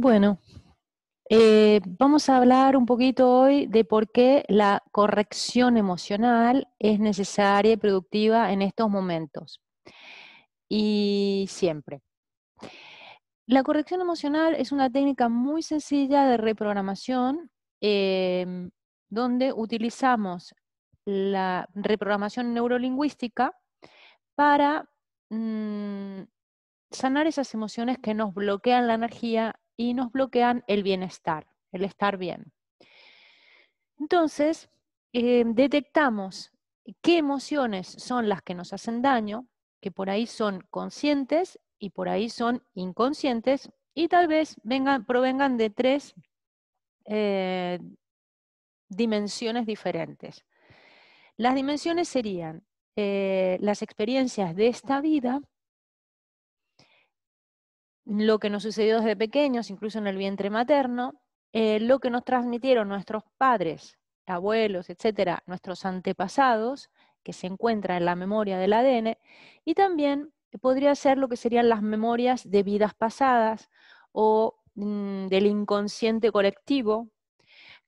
Bueno, eh, vamos a hablar un poquito hoy de por qué la corrección emocional es necesaria y productiva en estos momentos y siempre. La corrección emocional es una técnica muy sencilla de reprogramación em, donde utilizamos la reprogramación neurolingüística para mm, sanar esas emociones que nos bloquean la energía y nos bloquean el bienestar, el estar bien. Entonces, eh, detectamos qué emociones son las que nos hacen daño, que por ahí son conscientes y por ahí son inconscientes, y tal vez provengan de tres eh, dimensiones diferentes. Las dimensiones serían eh, las experiencias de esta vida, lo que nos sucedió desde pequeños, incluso en el vientre materno, eh, lo que nos transmitieron nuestros padres, abuelos, etcétera, nuestros antepasados, que se encuentra en la memoria del ADN, y también podría ser lo que serían las memorias de vidas pasadas o mm, del inconsciente colectivo,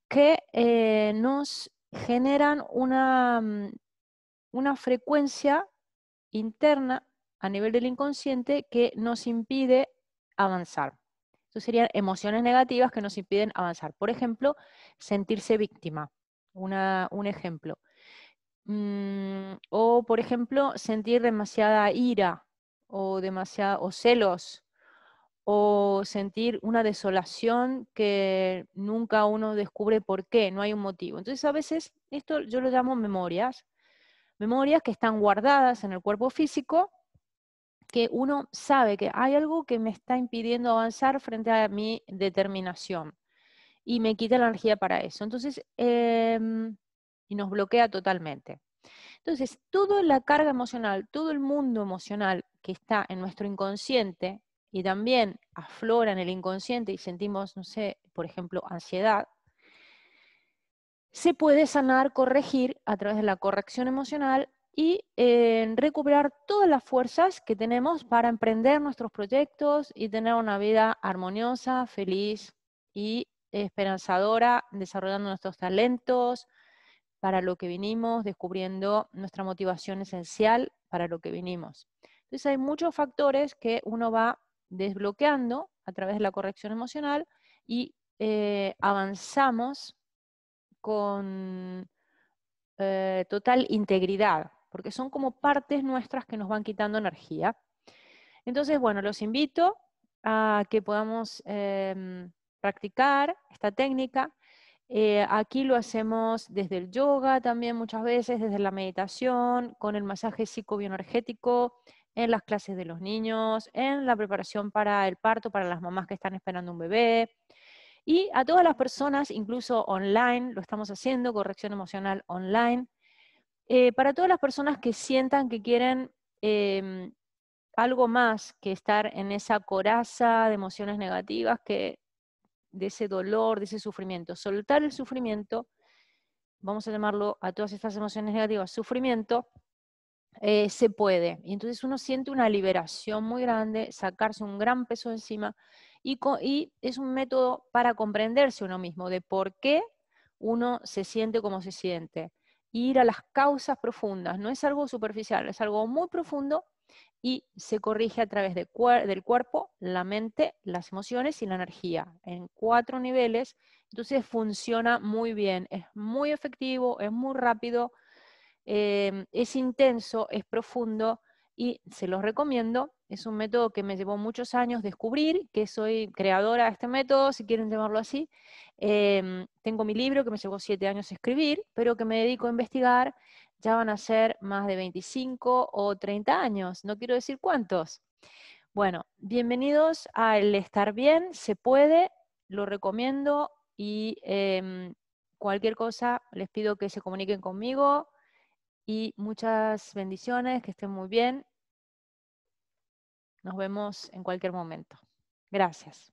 que eh, nos generan una, mm, una frecuencia interna a nivel del inconsciente que nos impide avanzar. Eso serían emociones negativas que nos impiden avanzar. Por ejemplo, sentirse víctima. un ejemplo. Mm, o, por ejemplo, sentir demasiada ira o, o celos o sentir una desolación que nunca uno descubre por qué, no hay un motivo. Entonces a veces esto yo lo llamo memorias, memorias que están guardadas en el cuerpo físico que uno sabe que hay algo que me está impidiendo avanzar frente a mi determinación y me quita la energía para eso. Entonces, em, y nos bloquea totalmente. Entonces, toda la carga emocional, todo el mundo emocional que está en nuestro inconsciente y también aflora en el inconsciente y sentimos, no sé, por ejemplo, ansiedad, se puede sanar, corregir a través de la corrección emocional y eh, recuperar todas las fuerzas que tenemos para emprender nuestros proyectos y tener una vida armoniosa, feliz y esperanzadora, desarrollando nuestros talentos para lo que vinimos, descubriendo nuestra motivación esencial para lo que vinimos. Entonces hay muchos factores que uno va desbloqueando a través de la corrección emocional y eh, avanzamos con eh, total integridad, porque son como partes nuestras que nos van quitando energía. Entonces, bueno, los invito a que podamos em, practicar esta técnica. Eh, aquí lo hacemos desde el yoga también muchas veces, desde la meditación, con el masaje psicobioenergético, en las clases de los niños, en la preparación para el parto, para las mamás que están esperando un bebé. Y a todas las personas, incluso online, lo estamos haciendo, corrección emocional online, eh, para todas las personas que sientan que quieren em, algo más que estar en esa coraza de emociones negativas, de ese dolor, de ese sufrimiento, soltar el sufrimiento, vamos a llamarlo a todas estas emociones negativas, sufrimiento, eh, se puede. Y entonces uno siente una liberación muy grande, sacarse un gran peso encima y, es un método para comprenderse uno mismo, de por qué uno se siente como se siente ir a las causas profundas. No es algo superficial, es algo muy profundo y se corrige a través del cuerpo, la mente, las emociones y la energía, en cuatro niveles. Entonces funciona muy bien, es muy efectivo, es muy rápido, em, es intenso, es profundo y se los recomiendo. Es un método que me llevó muchos años descubrir, que soy creadora de este método, si quieren llamarlo así. Em, tengo mi libro que me llevó siete años escribir, pero que me dedico a investigar. Ya van a ser más de 25 o 30 años, no quiero decir cuántos. Bueno, bienvenidos a El Estar Bien, se puede, lo recomiendo y em, cualquier cosa les pido que se comuniquen conmigo y muchas bendiciones, que estén muy bien nos vemos en cualquier momento. Gracias.